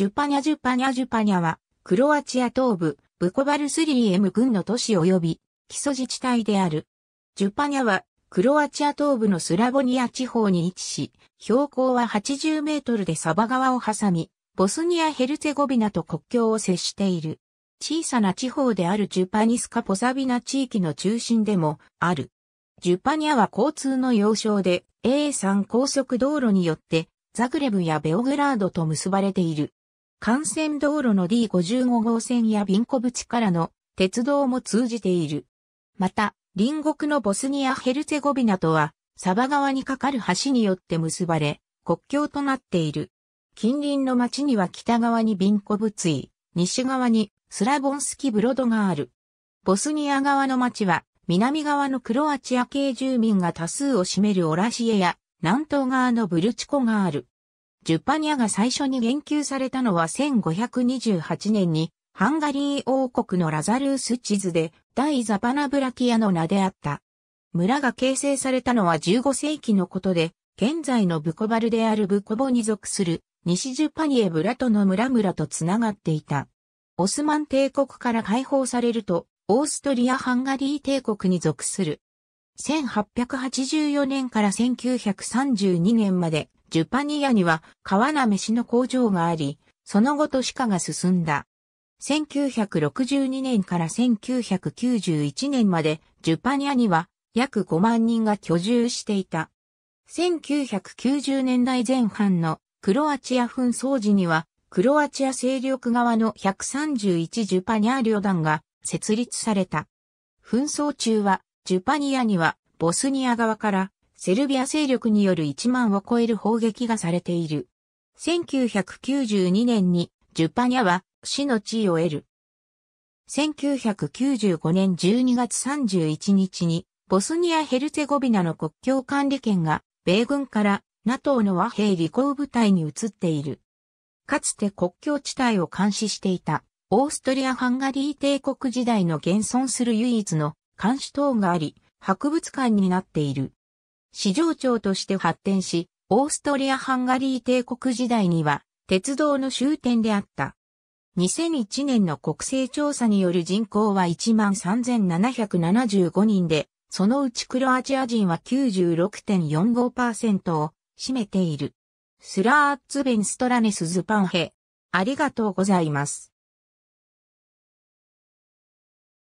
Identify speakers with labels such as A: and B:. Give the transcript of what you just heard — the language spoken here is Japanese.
A: ジュパニャジュパニャジュパニャは、クロアチア東部、ブコバルスリー M 軍の都市及び、基礎自治体である。ジュパニャは、クロアチア東部のスラボニア地方に位置し、標高は80メートルでサバ川を挟み、ボスニア・ヘルツェゴビナと国境を接している。小さな地方であるジュパニスカ・ポサビナ地域の中心でもある。ジュパニャは交通の要衝で A3 高速道路によってザグレブやベオグラードと結ばれている。幹線道路の D55 号線やビンコブチからの鉄道も通じている。また、隣国のボスニア・ヘルツェゴビナとは、サバ川に架かる橋によって結ばれ、国境となっている。近隣の町には北側にビンコブツイ、西側にスラボンスキブロドがある。ボスニア側の町は、南側のクロアチア系住民が多数を占めるオラシエや、南東側のブルチコがある。ジュパニアが最初に言及されたのは1528年に、ハンガリー王国のラザルース地図で、大ザパナブラキアの名であった。村が形成されたのは15世紀のことで、現在のブコバルであるブコボに属する、西ジュパニエブラトの村々とつながっていた。オスマン帝国から解放されると、オーストリア・ハンガリー帝国に属する。1884年から1932年まで、ジュパニアには川な飯の工場があり、その後都市化が進んだ。1962年から1991年までジュパニアには約5万人が居住していた。1990年代前半のクロアチア紛争時にはクロアチア勢力側の131ジュパニア旅団が設立された。紛争中はジュパニアにはボスニア側からセルビア勢力による1万を超える砲撃がされている。1992年にジュパニャは死の地位を得る。1995年12月31日にボスニア・ヘルツェゴビナの国境管理権が米軍から NATO の和平履行部隊に移っている。かつて国境地帯を監視していたオーストリア・ハンガリー帝国時代の現存する唯一の監視塔があり、博物館になっている。市場庁として発展し、オーストリア・ハンガリー帝国時代には鉄道の終点であった。2001年の国勢調査による人口は13,775人で、そのうちクロアチア人は96.45%を占めている。スラーッツベンストラネスズパンヘ。ありがとうございます。